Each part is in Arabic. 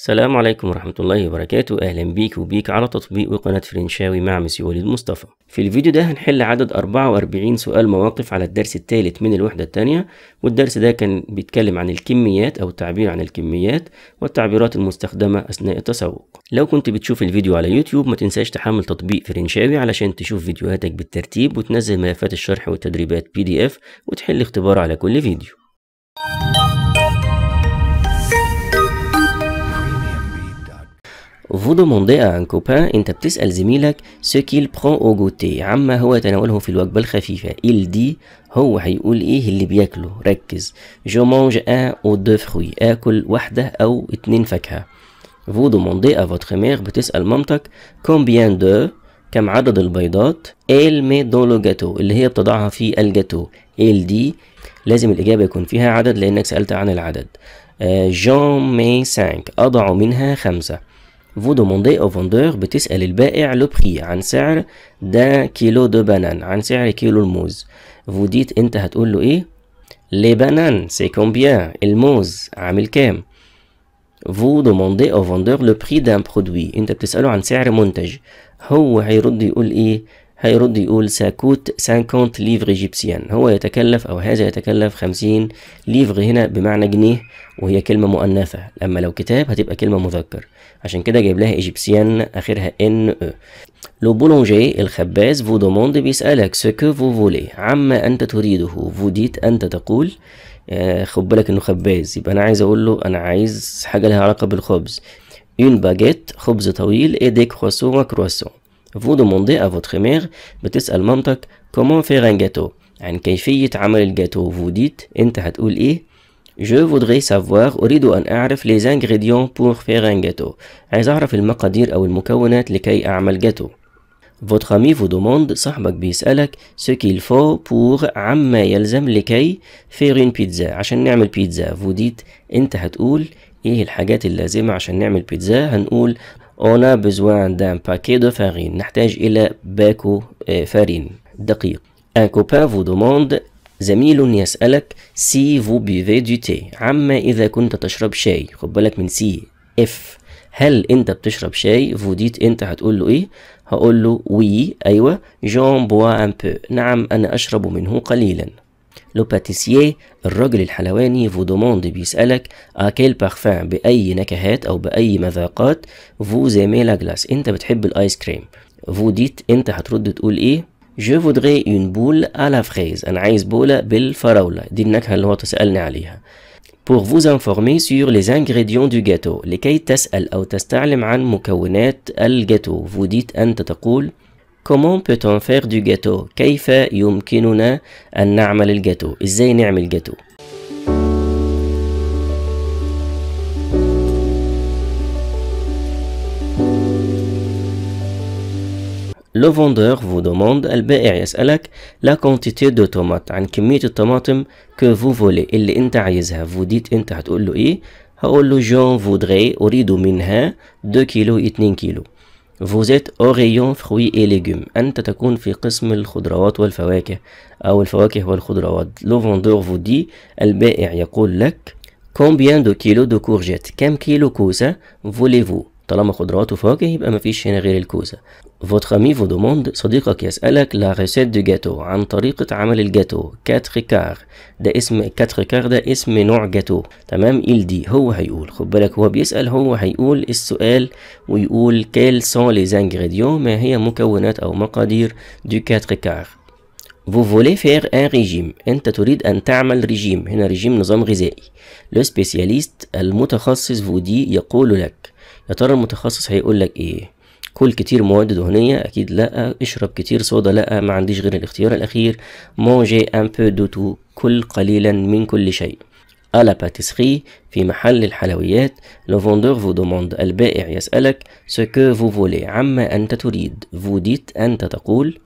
السلام عليكم ورحمة الله وبركاته أهلا بيك وبيك على تطبيق وقناة فرنشاوي مع مسيو وليد مصطفى في الفيديو ده هنحل عدد 44 سؤال مواقف على الدرس الثالث من الوحدة الثانية والدرس ده كان بيتكلم عن الكميات أو التعبير عن الكميات والتعبيرات المستخدمة أثناء التسوق لو كنت بتشوف الفيديو على يوتيوب ما تنساش تحمل تطبيق فرنشاوي علشان تشوف فيديوهاتك بالترتيب وتنزل ملفات الشرح والتدريبات بي دي اف وتحل اختبار على كل فيديو Vous demandez à un copain, أنت بتسأل زميلك ce qu'il prend au goûter عما هو يتناوله في الوجبة الخفيفة. Il dit هو هيقول إيه اللي بياكله. ركز. Je mange un ou deux fruits. آكل واحدة أو اتنين فاكهة. Vous demandez à votre mère, بتسأل مامتك combien de كم عدد البيضات elle met dans le gâteau اللي هي بتضعها في الجاتو. elle دي لازم الإجابة يكون فيها عدد لأنك سألت عن العدد. j'en mets 5 أضع منها خمسة. فو دوموندي او فوندور بتسأل البائع لو بري عن سعر دا كيلو دو بانان عن سعر كيلو الموز فو ديت انت هتقول له ايه لي بانان سي كومبيان الموز عامل كام فو دوموندي او فوندور لو prix دان برودوي انت بتسأله عن سعر منتج هو هيرد يقول ايه هيرد يقول ساكوت 50 ليفر ايجيبسيان هو يتكلف او هذا يتكلف 50 ليفر هنا بمعنى جنيه وهي كلمة مؤنثة اما لو كتاب هتبقى كلمة مذكر عشان كده جايب لها ايجيبسيان اخرها ان او لو بولونجي الخباز فو دوموند بيسألك سكو فو فولي عما أنت تريده فو ديت أنت تقول آه، خد بالك إنه خباز يبقى أنا عايز أقول له أنا عايز حاجة لها علاقة بالخبز اون باجيت خبز طويل اي دي كروسون وكروسون فو دوموندي ا فوتر ميغ بتسأل مامتك كومون فيغ ان جاتو عن كيفية عمل الجاتو فو ديت أنت هتقول إيه Je voudrais savoir أريد أن أعرف les ingrédients pour faire un gâteau. عايز أعرف المقادير أو المكونات لكي أعمل جاتو. Votre ami vous demande صاحبك بيسألك ce qu'il faut pour عما يلزم لكي faire une pizza عشان نعمل بيتزا. Vous dites أنت هتقول إيه الحاجات اللازمة عشان نعمل بيتزا؟ هنقول On a besoin d'un paquet de farine. نحتاج إلى باكو farine. دقيق. Un copain vous demande زميل يسألك سي فو بيفي دي تي عما إذا كنت تشرب شاي خد بالك من سي اف هل انت بتشرب شاي فوديت انت هتقول له ايه هقول له وي ايوه جون بوا ان بو نعم انا اشرب منه قليلا لو باتيسييه الراجل الحلواني فو دوموند بيسألك أكيل بارفان بأي نكهات أو بأي مذاقات فو زيمي لا جلاس أنت بتحب الآيس كريم فو ديت أنت هترد تقول إيه Je voudrais une boule à la fraise. أنا عايز بولة بالفراولة. دي النكهة اللي هو تسألني عليها. Pour vous informer sur les ingrédients du gâteau. لكي تسأل أو تستعلم عن مكونات الجاتو. Vous dites أنت تقول Comment peut-on faire du gâteau? كيف يمكننا أن نعمل الجاتو؟ إزاي نعمل جاتو؟ Le vendeur vous demande البائع يسألك la quantité de tomates عن كمية الطماطم que vous voulez اللي انت عايزها vous dites انت هتقول له ايه هقول له je voudrais اريد منها 2 كيلو 2 كيلو Vous êtes au rayon fruits et légumes. أنت تكون في قسم الخضروات والفواكه أو الفواكه والخضروات. Le vendeur vous dit البائع يقول لك combien de kilos de courgettes كم كيلو كوسة voulez-vous طالما خضروات وفواكه يبقى مفيش هنا غير الكوسة Votre ami vous صديقك يسألك لا ريسيت دو جاتو عن طريقة عمل الجاتو كاتر كار ده اسم كاتر كار ده اسم نوع جاتو تمام ال دي هو هيقول خد بالك هو بيسأل هو هيقول السؤال ويقول كيل سون لي ingrédients ما هي مكونات أو مقادير دو كاتر كار Vous voulez faire un régime أنت تريد أن تعمل ريجيم هنا ريجيم نظام غذائي لو سبيسياليست المتخصص dit يقول لك يا ترى المتخصص هيقول لك ايه كل كتير مواد دهنية أكيد لأ اشرب كتير صودا لأ ما عنديش غير الاختيار الأخير مونجي أن بو دو تو كل قليلا من كل شيء à la في محل الحلويات لو فوندور فو دوموند البائع يسألك سكو فو فولي عما أنت تريد فو ديت أنت تقول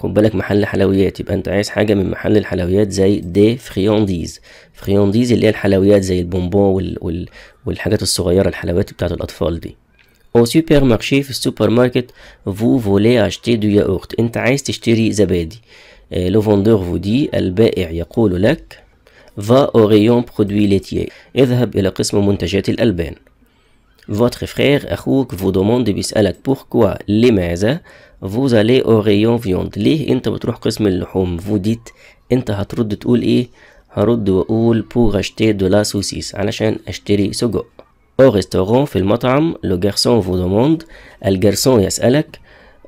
خد بالك محل حلويات يبقى انت عايز حاجه من محل الحلويات زي دي فريانديز فريانديز اللي هي الحلويات زي البونبون وال... وال... والحاجات الصغيره الحلويات بتاعه الاطفال دي او سوبر مارشي في السوبر ماركت فو فولي اشتي دو ياغورت انت عايز تشتري زبادي لو فوندور فو دي البائع يقول لك فا او ريون برودوي ليتي اذهب الى قسم منتجات الالبان Votre frère أخوك فو دوموند بيسألك بوركوا لماذا vous allez au فيوند ليه انت بتروح قسم اللحوم فوديت انت هترد تقول ايه هرد واقول pour acheter دو لا سوسيس علشان اشتري سجق او ريستورون في المطعم لو garçon فو دوموند الجرسون يسالك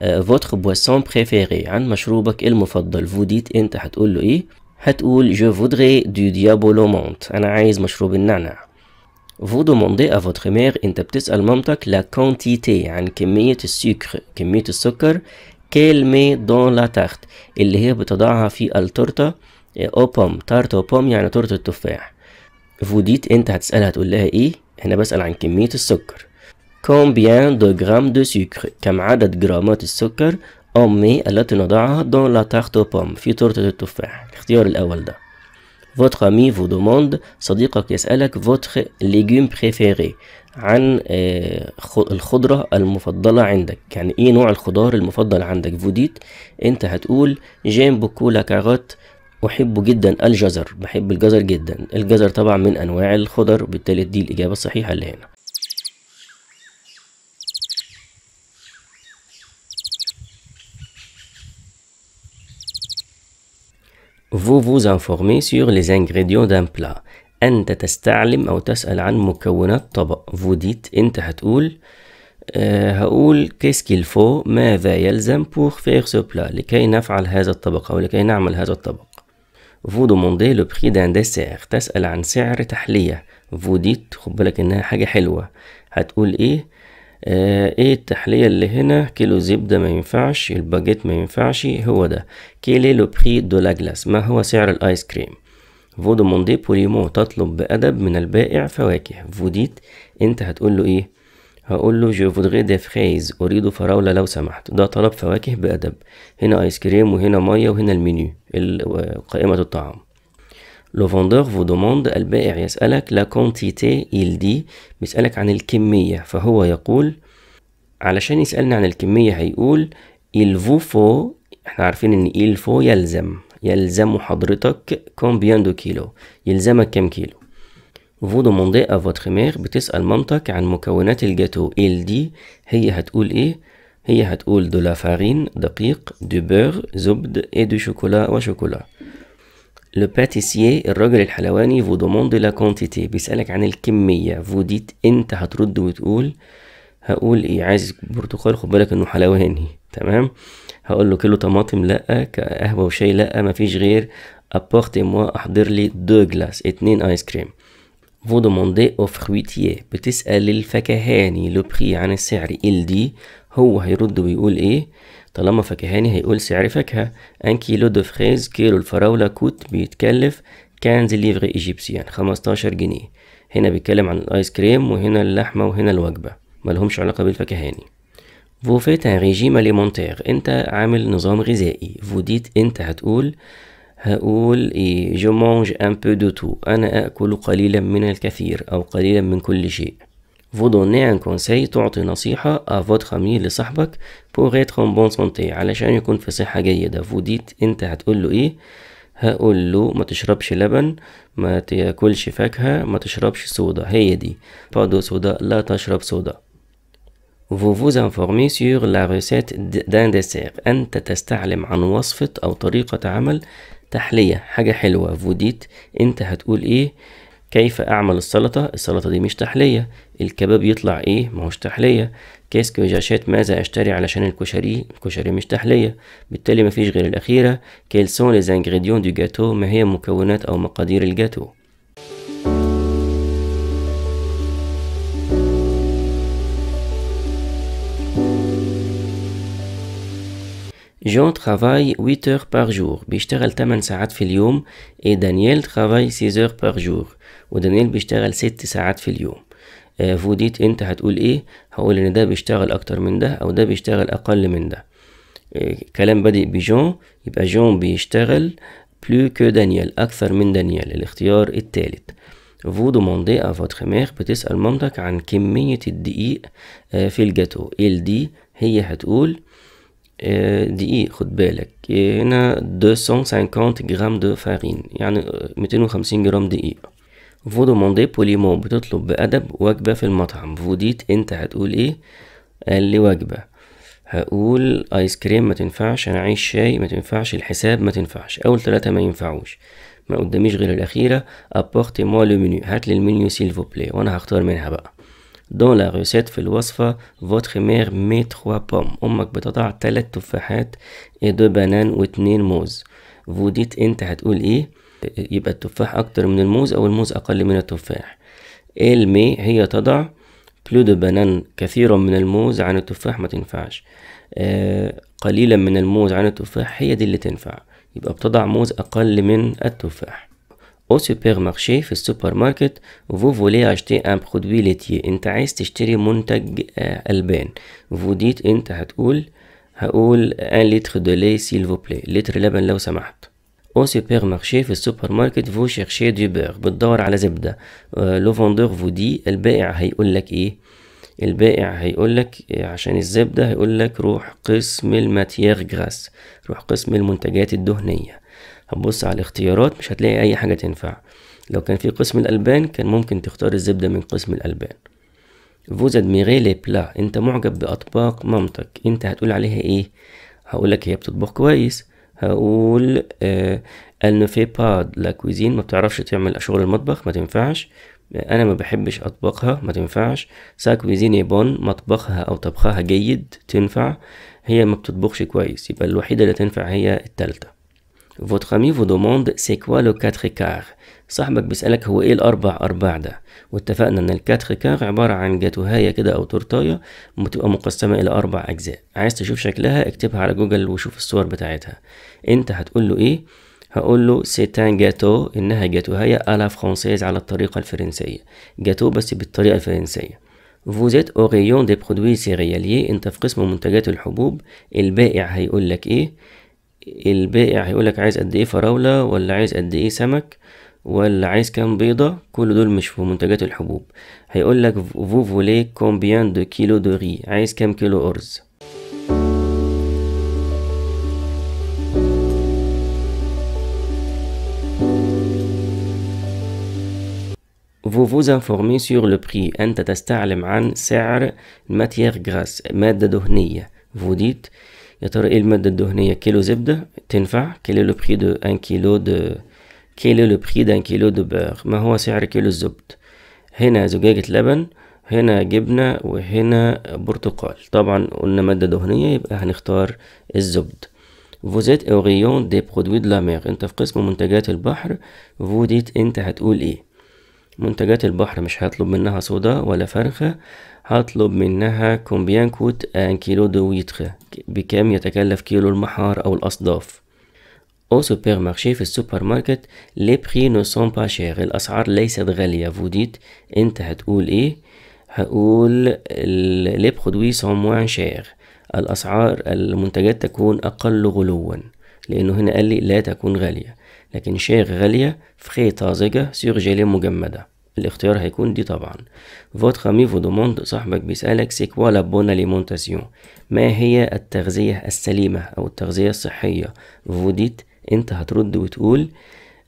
آه، votre boisson بريفيري عن مشروبك المفضل فوديت انت هتقول له ايه هتقول جو فودري دو ديابولو menthe انا عايز مشروب النعناع Vous demandez à votre mère أنت بتسأل مامتك لا كونتيتي عن كمية السكر كمية السكر كيل مي دون لا تارت اللي هي بتضعها في التورتة أو بوم تارت أو بوم يعني تورتة التفاح فو ديت أنت هتسألها تقول لها إيه هنا بسأل عن كمية السكر كومبيان دو غرام دو سكر كم عدد جرامات السكر أمي التي نضعها دون لا تارت او بوم في تورتة التفاح الاختيار الأول ده Votre ami vous demande, صديقك يسألك votre légume préféré عن آه، الخضرة المفضلة عندك يعني ايه نوع الخضار المفضل عندك فوديت انت هتقول جيم بوكو لا أحب جدا الجزر بحب الجزر جدا الجزر طبعا من أنواع الخضر وبالتالي دي الإجابة الصحيحة اللي هنا Vous vous informez sur les ingrédients d'un plat. أنت تستعلم أو تسأل عن مكونات طبق. Vous dites أنت هتقول أه هقول qu'est-ce qu'il faut ماذا يلزم pour faire ce plat لكي نفعل هذا الطبق أو لكي نعمل هذا الطبق. Vous demandez le prix d'un dessert. تسأل عن سعر تحلية. Vous dites خد بالك إنها حاجة حلوة. هتقول إيه آه ايه التحلية اللي هنا كيلو زبدة ما ينفعش الباجيت ما ينفعش هو ده كيلي لو بري دو لا جلاس ما هو سعر الايس كريم فو دوموندي بوليمو تطلب بأدب من البائع فواكه فوديت انت هتقول له ايه هقول له جو فودري دي فريز اريد فراولة لو سمحت ده طلب فواكه بأدب هنا ايس كريم وهنا مية وهنا المنيو قائمة الطعام لو فوندور فو دوموند البائع يسألك لا كونتيتي il دي بيسألك عن الكمية فهو يقول علشان يسألني عن الكمية هيقول إل فو فو احنا عارفين ان إل فو يلزم يلزم حضرتك كومبيان دو كيلو يلزمك كام كيلو فو دوموندي ا فوتخ مير بتسأل مامتك عن مكونات الجاتو il دي هي هتقول ايه هي هتقول دو لا فارين دقيق دو بير زبد اي دو شوكولا وشوكولا لو باتيسيي الراجل الحلواني فو دوموندي لا كونتيتي بيسألك عن الكمية فو ديت انت هترد وتقول هقول ايه عايز برتقال خد بالك انه حلواني تمام هقول له كيلو طماطم لا قهوة وشاي لا مفيش غير ابورتي موا احضر لي دو جلاس اتنين ايس كريم فو دوموندي او فرويتيه بتسأل الفكهاني لو بري عن السعر ال دي هو هيرد ويقول ايه طالما فكهاني هيقول سعر فاكهة ان كيلو دو فريز كيلو الفراولة كوت بيتكلف كانز ليفر ايجيبسيان خمستاشر جنيه هنا بيتكلم عن الايس كريم وهنا اللحمة وهنا الوجبة ملهمش علاقة بالفكهاني فو فيت ان ريجيم اليمونتيغ انت عامل نظام غذائي فو ديت انت هتقول هقول ايه جو مونج ان بو دو تو انا اكل قليلا من الكثير او قليلا من كل شيء vous donner un conseil تعطي نصيحة à votre ami لصاحبك pour être en bonne santé علشان يكون في صحة جيدة vous dites انت هتقول له ايه هقول له ما تشربش لبن ما تاكلش فاكهة ما تشربش صودا هي دي pas صودا لا تشرب صودا Vous vous informez sur la recette d'un dessert. أنت تستعلم عن وصفة أو طريقة عمل تحلية حاجة حلوة. Vous dites أنت هتقول إيه كيف أعمل السلطة السلطة دي مش تحلية الكباب يطلع إيه ما هوش تحلية كيس كوجاشات ماذا أشتري علشان الكشري الكشري مش تحلية بالتالي مفيش غير الأخيرة كيلسون زانغريديون دو جاتو ما هي مكونات أو مقادير الجاتو جون travaille 8 heures par jour بيشتغل 8 ساعات في اليوم اي دانييل travaille 6 heures par jour ودانييل بيشتغل 6 ساعات في اليوم فو ديت انت هتقول ايه هقول ان ده بيشتغل اكتر من ده او ده بيشتغل اقل من ده كلام بادئ بجون يبقى جون بيشتغل بلو كو دانيال اكثر من دانيال الاختيار الثالث فو دوموندي ا فوتخ مير بتسأل مامتك عن كمية الدقيق في الجاتو ال دي هي هتقول آه، دقيق خد بالك آه، هنا 250 جرام دو فارين يعني 250 جرام دقيق فو دوموندي بوليمون بتطلب بأدب وجبة في المطعم فو ديت انت هتقول ايه قال لي وجبة هقول ايس كريم ما تنفعش انا عايز شاي ما تنفعش الحساب ما تنفعش اول ثلاثة ما ينفعوش ما قداميش غير الاخيرة ابورتي موا لو منيو هات لي المنيو سيلفو بلاي وانا هختار منها بقى دون لا غوسيت في الوصفة, فوتخ مير مي تخوا بوم أمك بتضع تلات تفاحات اي دو بنان واتنين موز. فوديت أنت هتقول إيه؟ يبقى التفاح أكتر من الموز أو الموز أقل من التفاح. إل مي هي تضع بلو دو بانان كثيرا من الموز عن التفاح ما تنفعش. آه قليلا من الموز عن التفاح هي دي اللي تنفع. يبقى بتضع موز أقل من التفاح. au supermarché في السوبر ماركت vous voulez acheter un produit laitier انت عايز تشتري منتج ألبان vous dites انت هتقول هقول ان لتر دو لي سيل فو بلاي لتر لبن لو سمحت au supermarché في السوبر ماركت vous cherchez du beurre بتدور على زبدة لو فوندور vous dit البائع هيقول لك ايه البائع هيقول لك عشان الزبدة هيقول لك روح قسم الماتيير جراس روح قسم المنتجات الدهنية هتبص على الاختيارات مش هتلاقي اي حاجة تنفع لو كان في قسم الألبان كان ممكن تختار الزبدة من قسم الألبان فوز ادميغي لي بلا انت معجب بأطباق مامتك انت هتقول عليها ايه هقولك هي بتطبخ كويس هقول آه elle ne لا كوزين ما بتعرفش تعمل شغل المطبخ ما تنفعش انا ما بحبش اطبخها ما تنفعش سا كوزيني بون مطبخها او طبخها جيد تنفع هي ما بتطبخش كويس يبقى الوحيده اللي تنفع هي التالته votre ami vous demande c'est quoi le 4 écart صاحبك بيسألك هو ايه الأربع أرباع ده واتفقنا إن الكاتخ كار عبارة عن جاتوهاية كده أو تورتاية بتبقى مقسمة إلى أربع أجزاء عايز تشوف شكلها اكتبها على جوجل وشوف الصور بتاعتها أنت هتقول له ايه هقول له سيتان جاتو إنها جاتوهاية ألا فرانسيز على الطريقة الفرنسية جاتو بس بالطريقة الفرنسية Vous êtes au rayon des produits céréaliers انت في قسم منتجات الحبوب البائع هيقول لك ايه البائع هيقولك عايز قد ايه فراولة ولا عايز قد ايه سمك ولا عايز كام بيضة كل دول مش في منتجات الحبوب هيقولك فو فولي كومبيان دو كيلو دو ري عايز كام كيلو أرز vous vous informez sur le prix أنت تستعلم عن سعر matière grasse مادة دهنية vous dites يا ترى ايه المادة الدهنية كيلو زبدة تنفع كيلو لو بري دو ان كيلو دو كيلو لو بري ان كيلو دو بيغ ما هو سعر كيلو الزبد هنا زجاجة لبن هنا جبنة وهنا برتقال طبعا قلنا مادة دهنية يبقى هنختار الزبد Vous êtes au rayon des produits de la mer انت في قسم منتجات البحر فوديت انت هتقول ايه منتجات البحر مش هطلب منها صودا ولا فرخة هطلب منها كومبيان كوت ان كيلو دو ويتخ بكام يتكلف كيلو المحار او الاصداف او سوبر مارشي في السوبر ماركت لي بري نو سون با شير الاسعار ليست غالية فوديت انت هتقول ايه هقول لي برودوي سون موان شير الاسعار المنتجات تكون اقل غلوا لأنه هنا قال لي لا تكون غالية لكن شيخ غالية فخي طازجة سيغ جيلي مجمدة الاختيار هيكون دي طبعا فوتخ مي دوموند صاحبك بيسألك سيكوا بون اليمونتاسيون ما هي التغذية السليمة أو التغذية الصحية فوديت انت هترد وتقول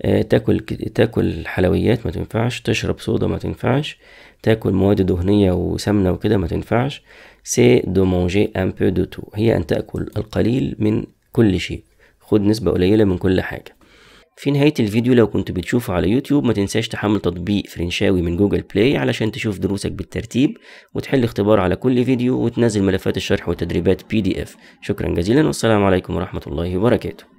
آه تاكل تاكل حلويات ما تنفعش تشرب صودا ما تنفعش تاكل مواد دهنية وسمنة وكده ما تنفعش سي دو مونجي ان بو دو تو هي أن تأكل القليل من كل شيء خد نسبة قليلة من كل حاجة في نهاية الفيديو لو كنت بتشوفه على يوتيوب ما تنساش تحمل تطبيق فرنشاوي من جوجل بلاي علشان تشوف دروسك بالترتيب وتحل اختبار على كل فيديو وتنزل ملفات الشرح والتدريبات بي دي اف شكرا جزيلا والسلام عليكم ورحمة الله وبركاته